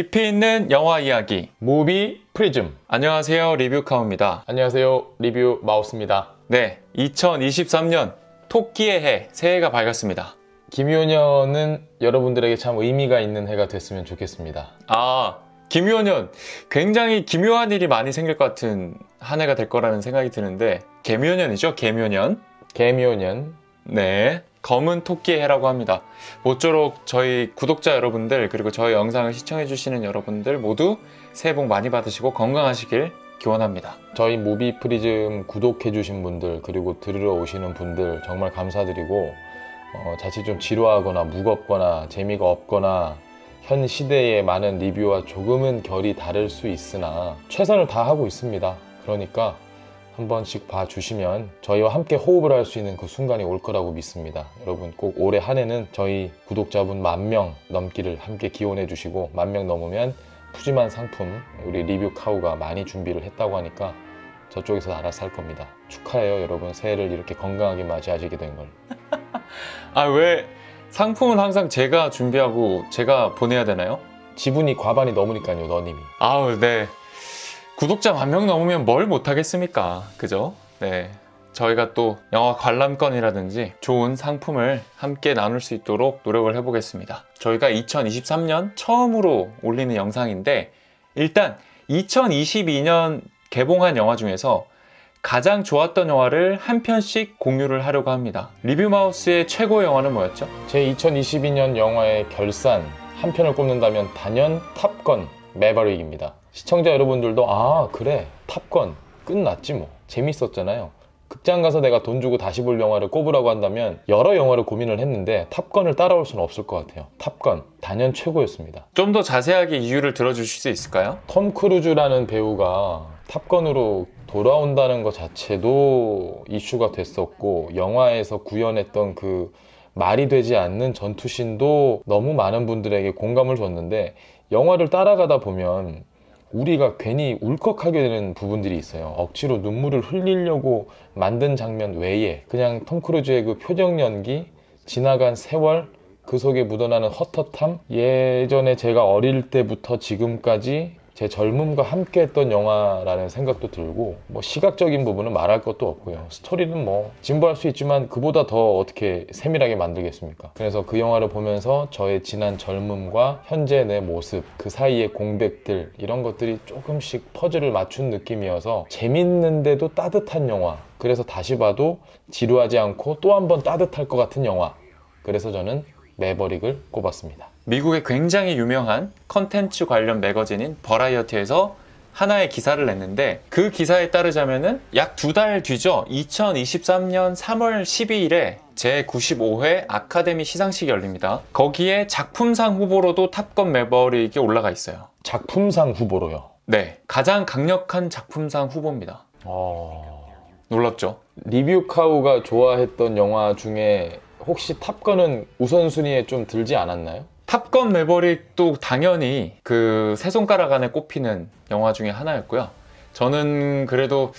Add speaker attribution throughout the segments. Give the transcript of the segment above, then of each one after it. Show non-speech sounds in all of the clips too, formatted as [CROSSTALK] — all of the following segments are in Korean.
Speaker 1: 깊이 있는 영화 이야기 무비 프리즘 안녕하세요 리뷰카우입니다 안녕하세요 리뷰 마우스입니다 네 2023년 토끼의 해 새해가 밝았습니다 김효년은 여러분들에게 참 의미가 있는 해가 됐으면 좋겠습니다 아 김효년 굉장히 기묘한 일이 많이 생길 것 같은 한 해가 될 거라는 생각이 드는데 개묘년이죠 개묘년 개묘년 네 검은 토끼의 해라고 합니다. 모쪼록 저희 구독자 여러분들 그리고 저희 영상을 시청해주시는 여러분들 모두 새해 복 많이 받으시고 건강하시길 기원합니다. 저희 무비 프리즘 구독해주신 분들 그리고 들으러 오시는 분들 정말 감사드리고 어, 자칫 좀 지루하거나 무겁거나 재미가 없거나 현 시대의 많은 리뷰와 조금은 결이 다를 수 있으나 최선을 다하고 있습니다. 그러니까 한 번씩 봐주시면 저희와 함께 호흡을 할 수 있는 그 순간이 올 거라고 믿습니다. 여러분 꼭 올해 한 해는 저희 구독자분 만명 넘기를 함께 기원해 주시고 만명 넘으면 푸짐한 상품 우리 리뷰 카우가 많이 준비를 했다고 하니까 저쪽에서 알아서 할 겁니다. 축하해요 여러분 새해를 이렇게 건강하게 맞이하시게 된 걸. [LAUGHS] 아왜 상품은 항상 제가 준비하고 제가 보내야 되나요? 지분이 과반이 넘으니까요 너님이. 아우 네. 구독자 만 명 넘으면 뭘 못하겠습니까? 그죠? 네. 저희가 또 영화 관람권이라든지 좋은 상품을 함께 나눌 수 있도록 노력을 해보겠습니다. 저희가 2023년 처음으로 올리는 영상인데 일단 2022년 개봉한 영화 중에서 가장 좋았던 영화를 한 편씩 공유를 하려고 합니다. 리뷰마우스의 최고 영화는 뭐였죠? 제 2022년 영화의 결산 한 편을 꼽는다면 단연 탑건 매버릭입니다. 시청자 여러분들도 아 그래 탑건 끝났지 뭐 재밌었잖아요 극장 가서 내가 돈 주고 다시 볼 영화를 꼽으라고 한다면 여러 영화를 고민을 했는데 탑건을 따라올 수는 없을 것 같아요. 탑건 단연 최고였습니다. 좀 더 자세하게 이유를 들어주실 수 있을까요? 톰 크루즈라는 배우가 탑건으로 돌아온다는 것 자체도 이슈가 됐었고 영화에서 구현했던 그 말이 되지 않는 전투신도 너무 많은 분들에게 공감을 줬는데 영화를 따라가다 보면 우리가 괜히 울컥하게 되는 부분들이 있어요. 억지로 눈물을 흘리려고 만든 장면 외에 그냥 톰 크루즈의 그 표정 연기, 지나간 세월, 그 속에 묻어나는 헛헛함, 예전에 제가 어릴 때부터 지금까지 제 젊음과 함께 했던 영화라는 생각도 들고 뭐 시각적인 부분은 말할 것도 없고요 스토리는 뭐 진보할 수 있지만 그보다 더 어떻게 세밀하게 만들겠습니까 그래서 그 영화를 보면서 저의 지난 젊음과 현재 내 모습 그 사이의 공백들 이런 것들이 조금씩 퍼즐을 맞춘 느낌이어서 재밌는데도 따뜻한 영화 그래서 다시 봐도 지루하지 않고 또 한 번 따뜻할 것 같은 영화 그래서 저는 매버릭을 꼽았습니다. 미국의 굉장히 유명한 컨텐츠 관련 매거진인 버라이어티에서 하나의 기사를 냈는데 그 기사에 따르자면약 두 달 뒤죠. 2023년 3월 12일에 제95회 아카데미 시상식이 열립니다. 거기에 작품상 후보로도 탑건 매버릭이 올라가 있어요. 작품상 후보로요? 네. 가장 강력한 작품상 후보입니다. 어... 놀랍죠? 리뷰카우가 좋아했던 영화 중에 혹시 탑건은 우선순위에 좀 들지 않았나요? 탑건 매버릭도 당연히 그 세 손가락 안에 꼽히는 영화 중에 하나였고요. 저는 그래도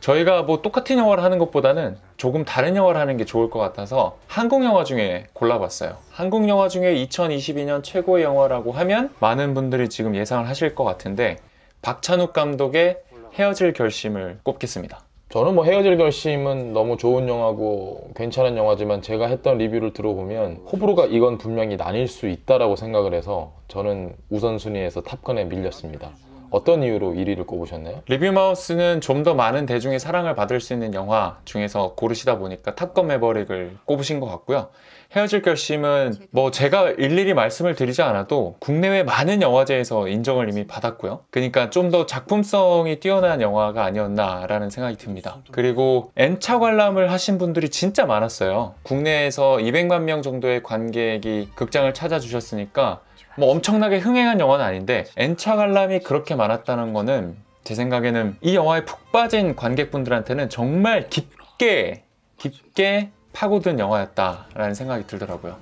Speaker 1: 저희가 뭐 똑같은 영화를 하는 것보다는 조금 다른 영화를 하는 게 좋을 것 같아서 한국 영화 중에 골라봤어요. 한국 영화 중에 2022년 최고의 영화라고 하면 많은 분들이 지금 예상을 하실 것 같은데 박찬욱 감독의 헤어질 결심을 꼽겠습니다. 저는 뭐 헤어질 결심은 너무 좋은 영화고 괜찮은 영화지만 제가 했던 리뷰를 들어보면 호불호가 이건 분명히 나뉠 수 있다라고 생각을 해서 저는 우선순위에서 탑건에 밀렸습니다. 어떤 이유로 1위를 꼽으셨나요? 리뷰마우스는 좀 더 많은 대중의 사랑을 받을 수 있는 영화 중에서 고르시다 보니까 탑건 매버릭을 꼽으신 것 같고요. 헤어질 결심은 뭐 제가 일일이 말씀을 드리지 않아도 국내외 많은 영화제에서 인정을 이미 받았고요. 그러니까 좀 더 작품성이 뛰어난 영화가 아니었나라는 생각이 듭니다. 그리고 N차 관람을 하신 분들이 진짜 많았어요. 국내에서 200만 명 정도의 관객이 극장을 찾아주셨으니까 뭐 엄청나게 흥행한 영화는 아닌데 N차 관람이 그렇게 많았다는 거는 제 생각에는 이 영화에 푹 빠진 관객분들한테는 정말 깊게 깊게 파고든 영화였다라는 생각이 들더라고요.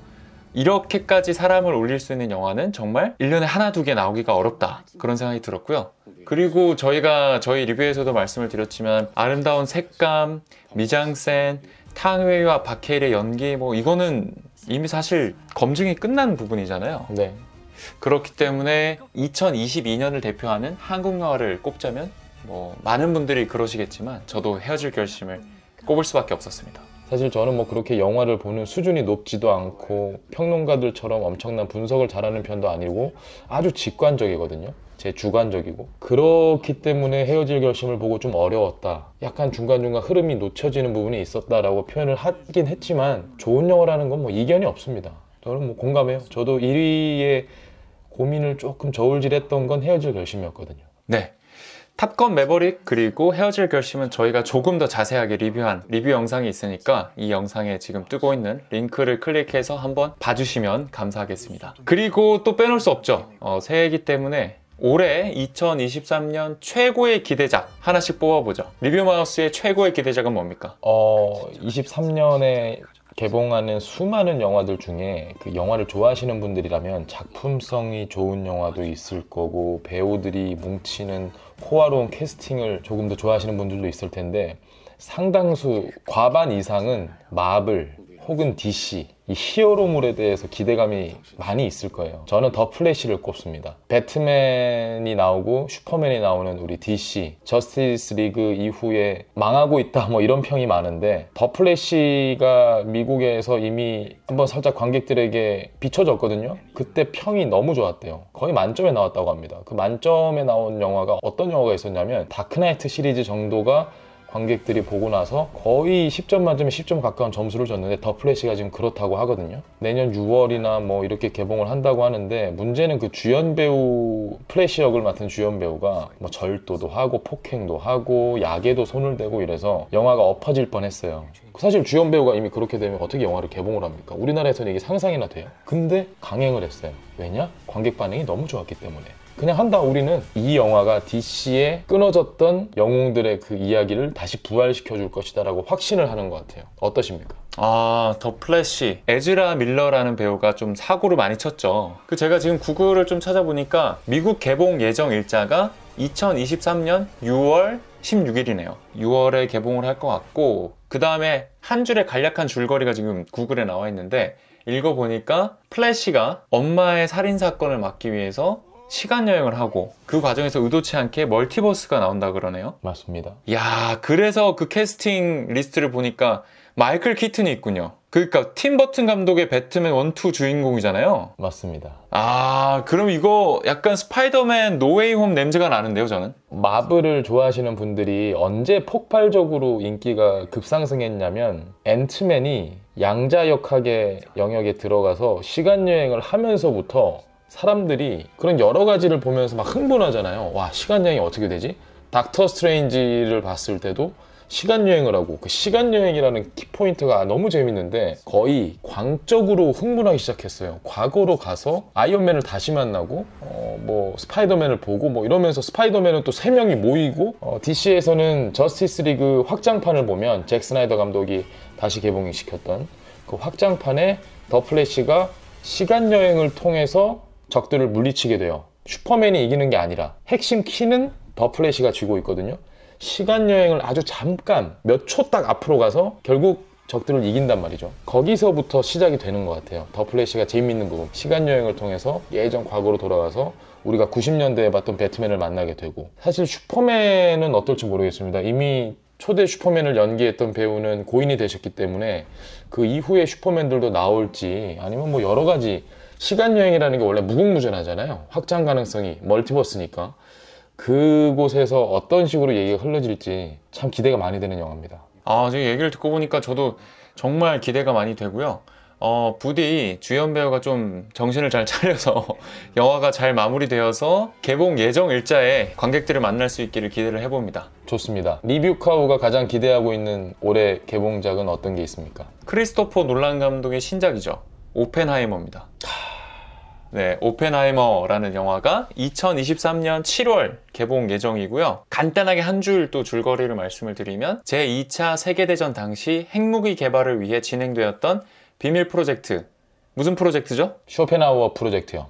Speaker 1: 이렇게까지 사람을 올릴 수 있는 영화는 정말 1년에 하나 두 개 나오기가 어렵다 그런 생각이 들었고요 그리고 저희가 저희 리뷰에서도 말씀을 드렸지만 아름다운 색감, 미장센, 탕웨이와 박해일의 연기 뭐 이거는 이미 사실 검증이 끝난 부분이잖아요 네. 그렇기 때문에 2022년을 대표하는 한국 영화를 꼽자면 뭐 많은 분들이 그러시겠지만 저도 헤어질 결심을 꼽을 수밖에 없었습니다. 사실 저는 뭐 그렇게 영화를 보는 수준이 높지도 않고 평론가들처럼 엄청난 분석을 잘하는 편도 아니고 아주 직관적이거든요. 제 주관적이고 그렇기 때문에 헤어질 결심을 보고 좀 어려웠다. 약간 중간중간 흐름이 놓쳐지는 부분이 있었다라고 표현을 하긴 했지만 좋은 영화라는 건 뭐 이견이 없습니다. 저는 뭐 공감해요. 저도 1위에 고민을 조금 저울질했던 건 헤어질 결심이었거든요. 네. 탑건 매버릭 그리고 헤어질 결심은 저희가 조금 더 자세하게 리뷰한 리뷰 영상이 있으니까 이 영상에 지금 뜨고 있는 링크를 클릭해서 한번 봐주시면 감사하겠습니다. 그리고 또 빼놓을 수 없죠. 어, 새해이기 때문에 올해 2023년 최고의 기대작 하나씩 뽑아보죠. 리뷰마우스의 최고의 기대작은 뭡니까? 어, 23년에 개봉하는 수많은 영화들 중에 그 영화를 좋아하시는 분들이라면 작품성이 좋은 영화도 있을 거고 배우들이 뭉치는 호화로운 캐스팅을 조금 더 좋아하시는 분들도 있을 텐데 상당수 과반 이상은 마블, 혹은 DC 이 히어로물에 대해서 기대감이 많이 있을 거예요. 저는 더 플래시를 꼽습니다. 배트맨이 나오고 슈퍼맨이 나오는 우리 DC 저스티스 리그 이후에 망하고 있다 뭐 이런 평이 많은데 더 플래시가 미국에서 이미 한번 살짝 관객들에게 비춰졌거든요. 그때 평이 너무 좋았대요. 거의 만점에 나왔다고 합니다. 그 만점에 나온 영화가 어떤 영화가 있었냐면 다크나이트 시리즈 정도가 관객들이 보고 나서 거의 10점 만점에 10점 가까운 점수를 줬는데 더 플래시가 지금 그렇다고 하거든요. 내년 6월이나 뭐 이렇게 개봉을 한다고 하는데 문제는 그 주연 배우 플래시 역을 맡은 주연 배우가 뭐 절도도 하고 폭행도 하고 약에도 손을 대고 이래서 영화가 엎어질 뻔했어요. 사실 주연 배우가 이미 그렇게 되면 어떻게 영화를 개봉을 합니까? 우리나라에서는 이게 상상이나 돼요. 근데 강행을 했어요. 왜냐? 관객 반응이 너무 좋았기 때문에. 그냥 한다 우리는 이 영화가 DC의 끊어졌던 영웅들의 그 이야기를 다시 부활시켜 줄 것이다 라고 확신을 하는 것 같아요 어떠십니까? 아, 더 플래시. 에즈라 밀러라는 배우가 좀 사고를 많이 쳤죠. 그 제가 지금 구글을 좀 찾아보니까 미국 개봉 예정 일자가 2023년 6월 16일이네요. 6월에 개봉을 할 것 같고, 그 다음에 한 줄의 간략한 줄거리가 지금 구글에 나와 있는데, 읽어보니까 플래시가 엄마의 살인사건을 막기 위해서 시간 여행을 하고 그 과정에서 의도치 않게 멀티버스가 나온다 그러네요. 맞습니다. 야, 그래서 그 캐스팅 리스트를 보니까 마이클 키튼이 있군요. 그러니까 팀 버튼 감독의 배트맨 1, 2 주인공이잖아요. 맞습니다. 아, 그럼 이거 약간 스파이더맨 노웨이 홈 냄새가 나는데요, 저는? 마블을 좋아하시는 분들이 언제 폭발적으로 인기가 급상승했냐면 앤트맨이 양자역학의 영역에 들어가서 시간 여행을 하면서부터 사람들이 그런 여러 가지를 보면서 막 흥분하잖아요. 와, 시간여행이 어떻게 되지? 닥터 스트레인지를 봤을 때도 시간여행을 하고 그 시간여행이라는 키포인트가 너무 재밌는데 거의 광적으로 흥분하기 시작했어요. 과거로 가서 아이언맨을 다시 만나고 어뭐 스파이더맨을 보고 뭐 이러면서 스파이더맨은 또 3명이 모이고 어 DC에서는 저스티스 리그 확장판을 보면 잭 스나이더 감독이 다시 개봉시켰던 그 확장판에 더 플래시가 시간여행을 통해서 적들을 물리치게 돼요. 슈퍼맨이 이기는 게 아니라 핵심 키는 더 플래시가 쥐고 있거든요. 시간 여행을 아주 잠깐 몇 초 딱 앞으로 가서 결국 적들을 이긴단 말이죠. 거기서부터 시작이 되는 것 같아요. 더 플래시가 재미있는 부분. 시간 여행을 통해서 예전 과거로 돌아가서 우리가 90년대에 봤던 배트맨을 만나게 되고 사실 슈퍼맨은 어떨지 모르겠습니다. 이미 초대 슈퍼맨을 연기했던 배우는 고인이 되셨기 때문에 그 이후에 슈퍼맨들도 나올지 아니면 뭐 여러 가지 시간 여행이라는 게 원래 무궁무진하잖아요. 확장 가능성이 멀티버스니까 그곳에서 어떤 식으로 얘기가 흘러질지 참 기대가 많이 되는 영화입니다. 아 지금 얘기를 듣고 보니까 저도 정말 기대가 많이 되고요. 어, 부디 주연 배우가 좀 정신을 잘 [LAUGHS] 차려서 영화가 잘 마무리되어서 개봉 예정 일자에 관객들을 만날 수 있기를 기대를 해봅니다. 좋습니다. 리뷰카우가 가장 기대하고 있는 올해 개봉작은 어떤 게 있습니까? 크리스토퍼 놀란 감독의 신작이죠. 오펜하이머입니다. 네, 오펜하이머라는 영화가 2023년 7월 개봉 예정이고요. 간단하게 한 줄 또 줄거리를 말씀을 드리면 제2차 세계대전 당시 핵무기 개발을 위해 진행되었던 비밀 프로젝트. 무슨 프로젝트죠? 쇼펜하우어 프로젝트요.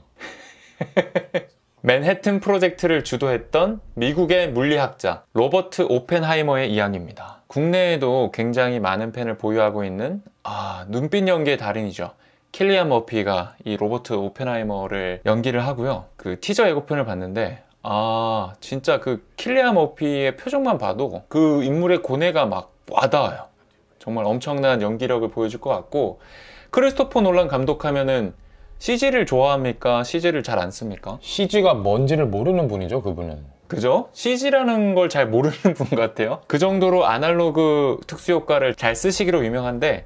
Speaker 1: [LAUGHS] 맨해튼 프로젝트를 주도했던 미국의 물리학자 로버트 오펜하이머의 이야기입니다. 국내에도 굉장히 많은 팬을 보유하고 있는 아, 눈빛 연기의 달인이죠. 킬리안 머피가 이 로버트 오펜하이머를 연기를 하고요. 그 티저 예고편을 봤는데 아 진짜 그 킬리안 머피의 표정만 봐도 그 인물의 고뇌가 막 와닿아요. 정말 엄청난 연기력을 보여줄 것 같고 크리스토퍼 놀란 감독하면은 CG를 좋아합니까? CG를 잘 안 씁니까? CG가 뭔지를 모르는 분이죠, 그분은. 그죠? CG라는 걸 잘 모르는 [LAUGHS] 분 같아요. 그 정도로 아날로그 특수효과를 잘 쓰시기로 유명한데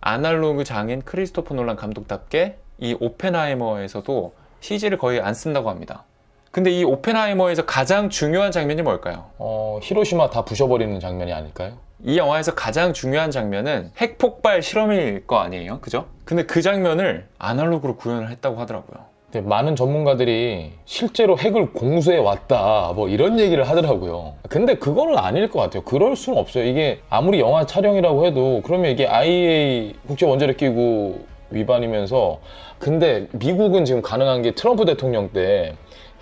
Speaker 1: 아날로그 장인 크리스토퍼 놀란 감독답게 이 오펜하이머에서도 CG를 거의 안 쓴다고 합니다. 근데 이 오펜하이머에서 가장 중요한 장면이 뭘까요? 어, 히로시마 다 부셔버리는 장면이 아닐까요? 이 영화에서 가장 중요한 장면은 핵폭발 실험일 거 아니에요? 그죠? 근데 그 장면을 아날로그로 구현을 했다고 하더라고요. 많은 전문가들이 실제로 핵을 공수해 왔다 뭐 이런 얘기를 하더라고요 근데 그거는 아닐 것 같아요 그럴 수는 없어요 이게 아무리 영화 촬영이라고 해도 그러면 이게 IA 국제원자력 기구 위반이면서 근데 미국은 지금 가능한 게 트럼프 대통령 때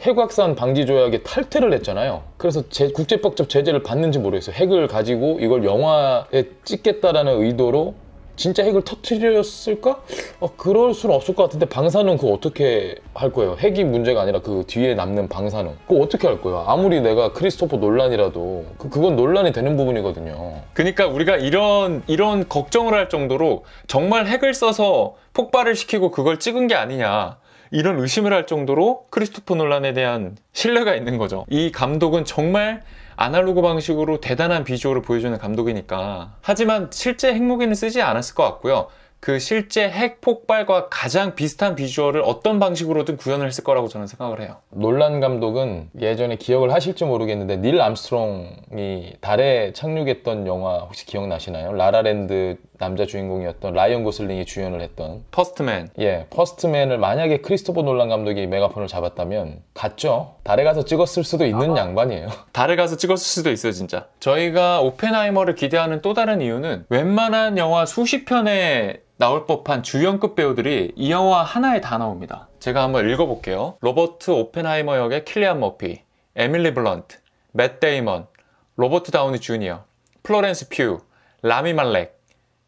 Speaker 1: 핵확산 방지 조약에 탈퇴를 했잖아요. 그래서 국제법적 제재를 받는지 모르겠어요. 핵을 가지고 이걸 영화에 찍겠다라는 의도로 진짜 핵을 터트렸을까? 어, 그럴 수는 없을 것 같은데 방사능 그거 어떻게 할 거예요? 핵이 문제가 아니라 그 뒤에 남는 방사능 그거 어떻게 할 거예요? 아무리 내가 크리스토퍼 논란이라도 그, 그건 논란이 되는 부분이거든요 그러니까 우리가 이런 이런 걱정을 할 정도로 정말 핵을 써서 폭발을 시키고 그걸 찍은 게 아니냐 이런 의심을 할 정도로 크리스토퍼 논란에 대한 신뢰가 있는 거죠. 이 감독은 정말 아날로그 방식으로 대단한 비주얼을 보여주는 감독이니까. 하지만 실제 핵무기는 쓰지 않았을 것 같고요. 그 실제 핵 폭발과 가장 비슷한 비주얼을 어떤 방식으로든 구현을 했을 거라고 저는 생각을 해요. 논란 감독은 예전에 기억을 하실지 모르겠는데 닐 암스트롱이 달에 착륙했던 영화 혹시 기억나시나요? 라라랜드 남자 주인공이었던 라이언 고슬링이 주연을 했던 퍼스트맨. 예, 퍼스트맨을 만약에 크리스토퍼 논란 감독이 메가폰을 잡았다면 갔죠. 달에 가서 찍었을 수도 있는 아. 양반이에요. [LAUGHS] 달에 가서 찍었을 수도 있어요, 진짜. 저희가 오펜하이머를 기대하는 또 다른 이유는 웬만한 영화 수십 편의 나올 법한 주연급 배우들이 이 영화 하나에 다 나옵니다. 제가 한번 읽어볼게요. 로버트 오펜하이머 역의 킬리안 머피, 에밀리 블런트, 맷 데이먼, 로버트 다우니 주니어, 플로렌스 퓨, 라미 말렉,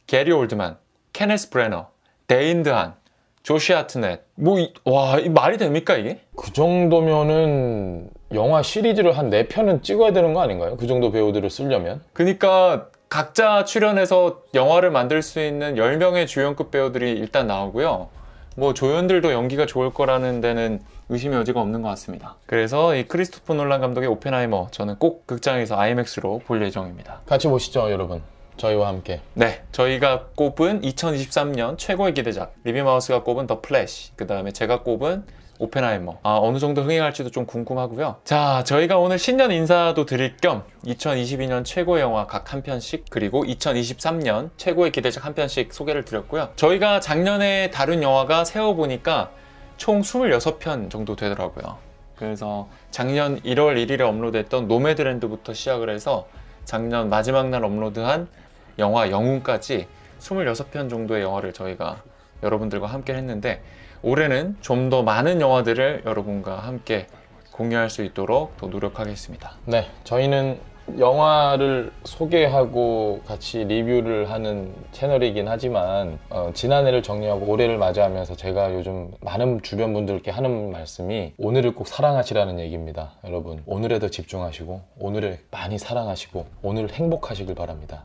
Speaker 1: 게리 올드만, 케네스 브레너, 데인드한, 조시 아트넷. 뭐, 이, 와, 이 말이 됩니까, 이게? 그 정도면은 영화 시리즈를 한4편은 찍어야 되는 거 아닌가요? 그 정도 배우들을 쓰려면? 그니까 각자 출연해서 영화를 만들 수 있는 10명의 주연급 배우들이 일단 나오고요. 뭐 조연들도 연기가 좋을 거라는 데는 의심의 여지가 없는 것 같습니다. 그래서 이 크리스토프 놀란 감독의 오펜하이머 저는 꼭 극장에서 IMAX로 볼 예정입니다. 같이 보시죠, 여러분. 저희와 함께 네 저희가 꼽은 2023년 최고의 기대작 리비마우스가 꼽은 더 플래시 그 다음에 제가 꼽은 오펜하이머 아, 어느 정도 흥행할지도 좀 궁금하고요 자 저희가 오늘 신년 인사도 드릴 겸 2022년 최고의 영화 각 한 편씩 그리고 2023년 최고의 기대작 한 편씩 소개를 드렸고요 저희가 작년에 다른 영화가 세워보니까총 26편 정도 되더라고요 그래서 작년 1월 1일에 업로드했던 노매드랜드부터 시작을 해서 작년 마지막 날 업로드한 영화 영웅까지 26편 정도의 영화를 저희가 여러분들과 함께 했는데 올해는 좀 더 많은 영화들을 여러분과 함께 공유할 수 있도록 더 노력하겠습니다. 네, 저희는 영화를 소개하고 같이 리뷰를 하는 채널이긴 하지만 어, 지난해를 정리하고 올해를 맞이하면서 제가 요즘 많은 주변 분들께 하는 말씀이 오늘을 꼭 사랑하시라는 얘기입니다 여러분 오늘에 더 집중하시고 오늘을 많이 사랑하시고 오늘 행복하시길 바랍니다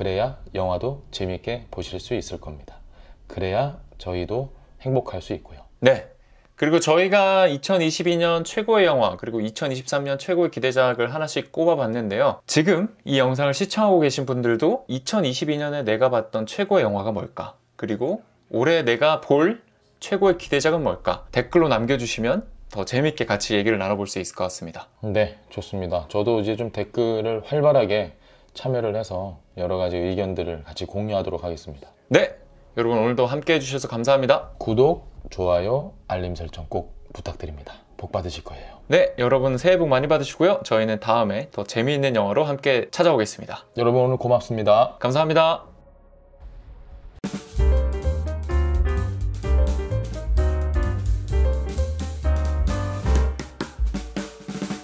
Speaker 1: 그래야 영화도 재밌게 보실 수 있을 겁니다. 그래야 저희도 행복할 수 있고요. 네. 그리고 저희가 2022년 최고의 영화 그리고 2023년 최고의 기대작을 하나씩 꼽아봤는데요. 지금 이 영상을 시청하고 계신 분들도 2022년에 내가 봤던 최고의 영화가 뭘까? 그리고 올해 내가 볼 최고의 기대작은 뭘까? 댓글로 남겨주시면 더 재밌게 같이 얘기를 나눠볼 수 있을 것 같습니다. 네, 좋습니다. 저도 이제 좀 댓글을 활발하게 참여를 해서 여러 가지 의견들을 같이 공유하도록 하겠습니다. 네! 여러분 오늘도 함께 해주셔서 감사합니다. 구독, 좋아요, 알림 설정 꼭 부탁드립니다. 복 받으실 거예요. 네, 여러분 새해 복 많이 받으시고요. 저희는 다음에 더 재미있는 영화로 함께 찾아오겠습니다. 여러분 오늘 고맙습니다. 감사합니다.